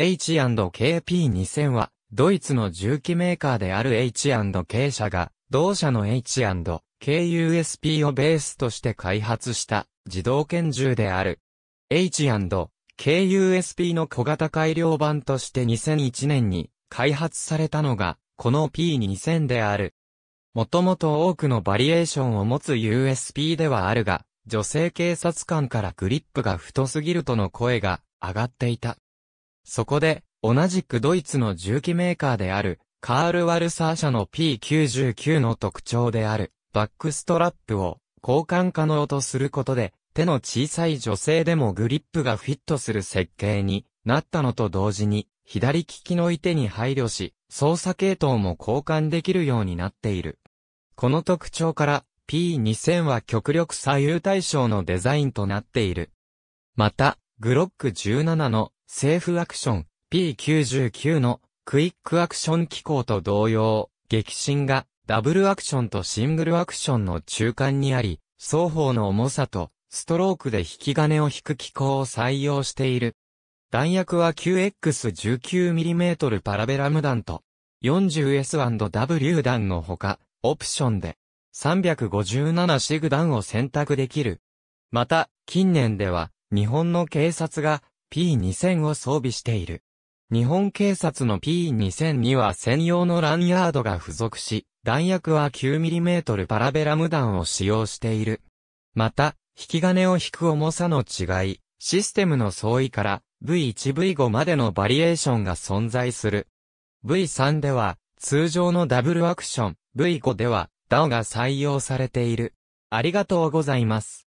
H&KP2000 は、ドイツの重機メーカーである H&K 社が、同社の H&KUSP をベースとして開発した自動拳銃である。H&KUSP の小型改良版として2001年に開発されたのが、この P2000 である。もともと多くのバリエーションを持つ USP ではあるが、女性警察官からグリップが太すぎるとの声が上がっていた。そこで、同じくドイツの重機メーカーである、カール・ワルサー社の P99 の特徴である、バックストラップを交換可能とすることで、手の小さい女性でもグリップがフィットする設計になったのと同時に、左利きの手に配慮し、操作系統も交換できるようになっている。この特徴から P2000 は極力左右対称のデザインとなっている。また、グロック17のセーフアクション P99 のクイックアクション機構と同様、激震がダブルアクションとシングルアクションの中間にあり、双方の重さとストロークで引き金を引く機構を採用している。弾薬は 9X19mm パラベラム弾と 40S&W 弾のほか、オプションで357シグ弾を選択できる。また、近年では日本の警察が P2000 を装備している。日本警察の P2000 には専用のランヤードが付属し、弾薬は 9mm パラベラム弾を使用している。また、引き金を引く重さの違い、システムの相違から V1V5 までのバリエーションが存在する。V3 では、通常のダブルアクション、V5 では、DAO が採用されている。ありがとうございます。